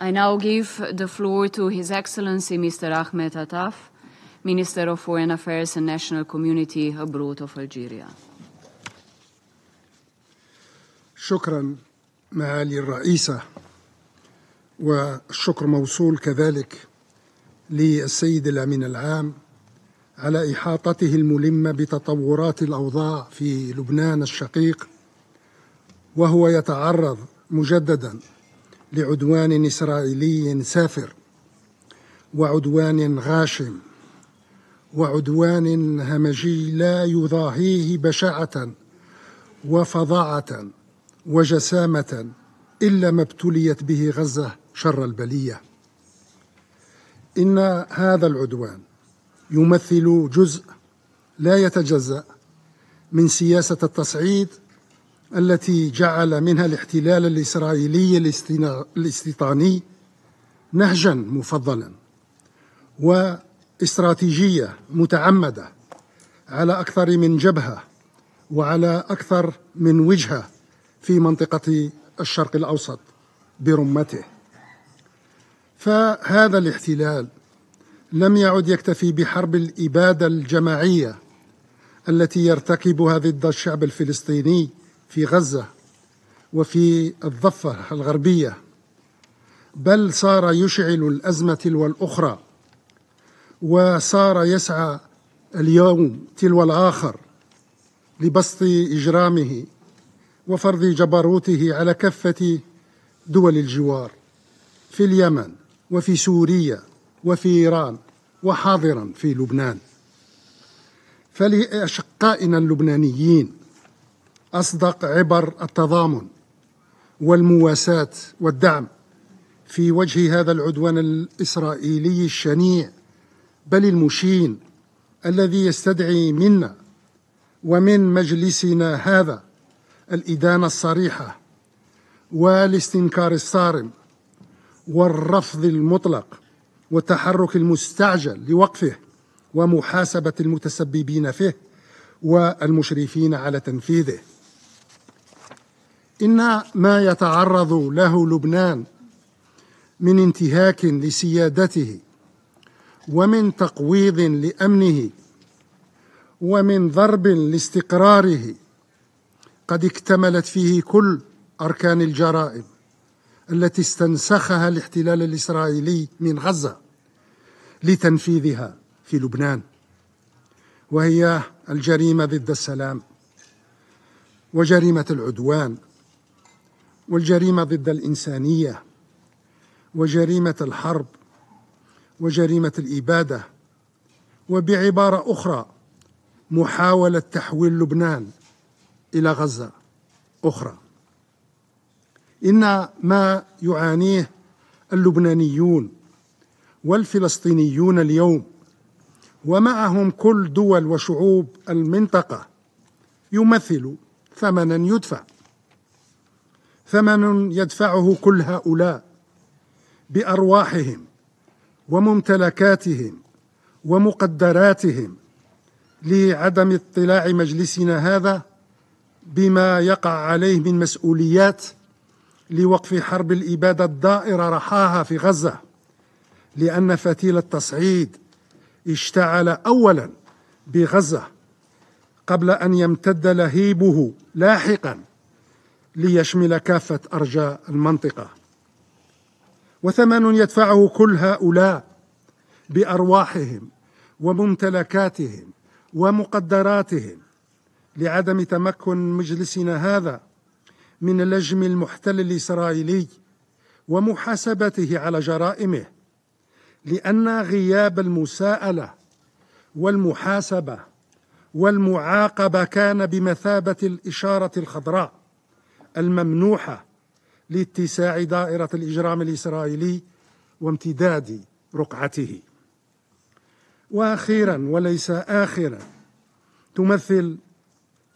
I now give the floor to His Excellency Mr. Ahmed Ataf, Minister of Foreign Affairs and National Community abroad of Algeria. شكرا معالي الرئيسة والشكر موصول كذلك للسيد الأمين العام على إحاطته الملمة بتطورات الأوضاع في لبنان الشقيق وهو يتعرض مجددا لعدوان إسرائيلي سافر وعدوان غاشم وعدوان همجي لا يضاهيه بشاعة وفظاعة وجسامة إلا ما ابتليت به غزة شر البلية إن هذا العدوان يمثل جزء لا يتجزأ من سياسة التصعيد التي جعل منها الاحتلال الإسرائيلي الاستيطاني نهجا مفضلا واستراتيجية متعمدة على أكثر من جبهة وعلى أكثر من وجهة في منطقة الشرق الأوسط برمته فهذا الاحتلال لم يعد يكتفي بحرب الإبادة الجماعية التي يرتكبها ضد الشعب الفلسطيني في غزة وفي الضفة الغربية بل صار يشعل الأزمة تلو الأخرى وصار يسعى اليوم تلو الآخر لبسط إجرامه وفرض جبروته على كافة دول الجوار في اليمن وفي سوريا وفي إيران وحاضرا في لبنان فلأشقائنا اللبنانيين أصدق عبر التضامن والمواساة والدعم في وجه هذا العدوان الإسرائيلي الشنيع بل المشين الذي يستدعي منا ومن مجلسنا هذا الإدانة الصريحة والاستنكار الصارم والرفض المطلق والتحرك المستعجل لوقفه ومحاسبة المتسببين فيه والمشرفين على تنفيذه إن ما يتعرض له لبنان من انتهاك لسيادته ومن تقويض لأمنه ومن ضرب لاستقراره قد اكتملت فيه كل أركان الجرائم التي استنسخها الاحتلال الإسرائيلي من غزة لتنفيذها في لبنان وهي الجريمة ضد السلام وجريمة العدوان والجريمة ضد الإنسانية وجريمة الحرب وجريمة الإبادة وبعبارة أخرى محاولة تحويل لبنان إلى غزة أخرى إن ما يعانيه اللبنانيون والفلسطينيون اليوم ومعهم كل دول وشعوب المنطقة يمثل ثمنا يدفع ثمن يدفعه كل هؤلاء بارواحهم وممتلكاتهم ومقدراتهم لعدم اطلاع مجلسنا هذا بما يقع عليه من مسؤوليات لوقف حرب الاباده الدائره رحاها في غزه لان فتيل التصعيد اشتعل اولا بغزه قبل ان يمتد لهيبه لاحقا ليشمل كافة أرجاء المنطقة وثمن يدفعه كل هؤلاء بأرواحهم وممتلكاتهم ومقدراتهم لعدم تمكن مجلسنا هذا من لجم المحتل الإسرائيلي ومحاسبته على جرائمه لأن غياب المساءلة والمحاسبة والمعاقبة كان بمثابة الإشارة الخضراء الممنوحه لاتساع دائره الاجرام الاسرائيلي وامتداد رقعته واخيرا وليس اخرا تمثل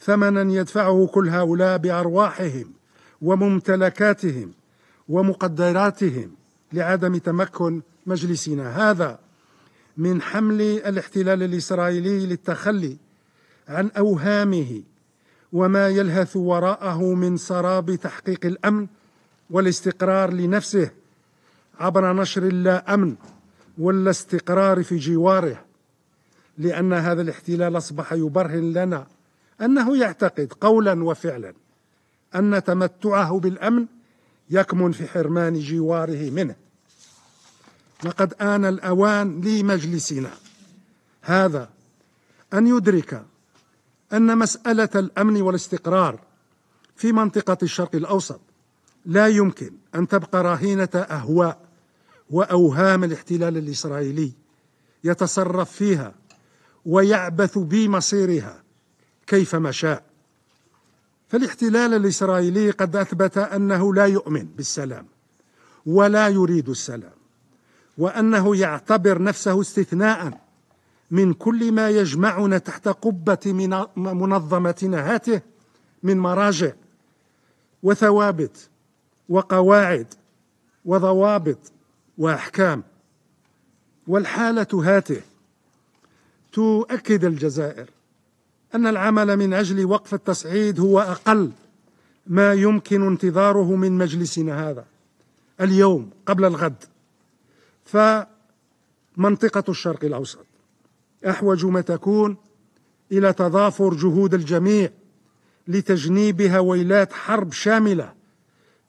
ثمنا يدفعه كل هؤلاء بارواحهم وممتلكاتهم ومقدراتهم لعدم تمكن مجلسنا هذا من حمل الاحتلال الاسرائيلي للتخلي عن اوهامه وما يلهث وراءه من سراب تحقيق الامن والاستقرار لنفسه عبر نشر اللا امن ولا استقرار في جواره لان هذا الاحتلال اصبح يبرهن لنا انه يعتقد قولا وفعلا ان تمتعه بالامن يكمن في حرمان جواره منه لقد آن الأوان لمجلسنا هذا أن يدرك ان مساله الامن والاستقرار في منطقه الشرق الاوسط لا يمكن ان تبقى راهينه اهواء واوهام الاحتلال الاسرائيلي يتصرف فيها ويعبث بمصيرها كيفما شاء فالاحتلال الاسرائيلي قد اثبت انه لا يؤمن بالسلام ولا يريد السلام وانه يعتبر نفسه استثناء من كل ما يجمعنا تحت قبة من منظمة هاته من مراجع وثوابت وقواعد وضوابط وأحكام والحالة هاته تؤكد الجزائر أن العمل من أجل وقف التصعيد هو أقل ما يمكن انتظاره من مجلسنا هذا اليوم قبل الغد فمنطقة الشرق الأوسط احوج ما تكون الى تضافر جهود الجميع لتجنيبها ويلات حرب شامله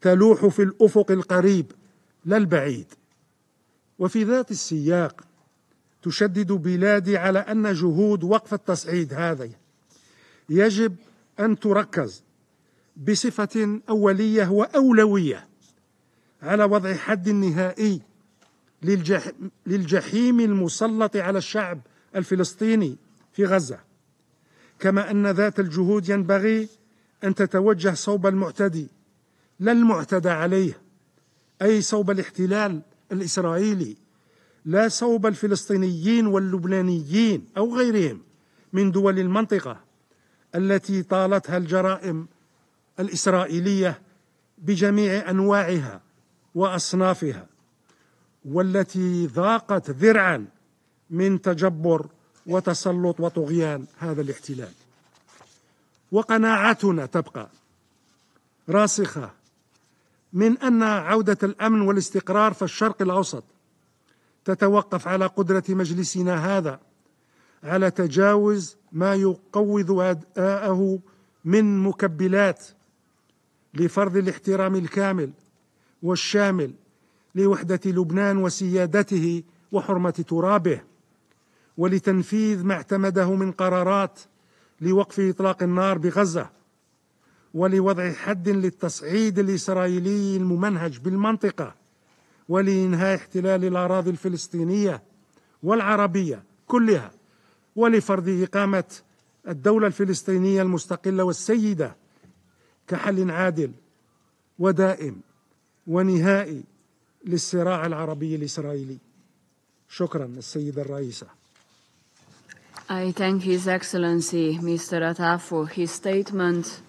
تلوح في الافق القريب لا البعيد وفي ذات السياق تشدد بلادي على ان جهود وقف التصعيد هذه يجب ان تركز بصفه اوليه واولويه على وضع حد نهائي للجحيم المسلط على الشعب الفلسطيني في غزة كما أن ذات الجهود ينبغي أن تتوجه صوب المعتدي لا المعتدى عليه أي صوب الاحتلال الإسرائيلي لا صوب الفلسطينيين واللبنانيين أو غيرهم من دول المنطقة التي طالتها الجرائم الإسرائيلية بجميع أنواعها وأصنافها والتي ضاقت ذرعا من تجبر وتسلط وطغيان هذا الاحتلال وقناعاتنا تبقى راسخه من ان عوده الامن والاستقرار في الشرق الاوسط تتوقف على قدره مجلسنا هذا على تجاوز ما يقوض اداءه من مكبلات لفرض الاحترام الكامل والشامل لوحده لبنان وسيادته وحرمه ترابه ولتنفيذ ما اعتمده من قرارات لوقف اطلاق النار بغزه ولوضع حد للتصعيد الاسرائيلي الممنهج بالمنطقه ولانهاء احتلال الاراضي الفلسطينيه والعربيه كلها ولفرض اقامه الدوله الفلسطينيه المستقله والسيده كحل عادل ودائم ونهائي للصراع العربي الاسرائيلي شكرا السيده الرئيسه I thank His Excellency Mr. Atafu. for his statement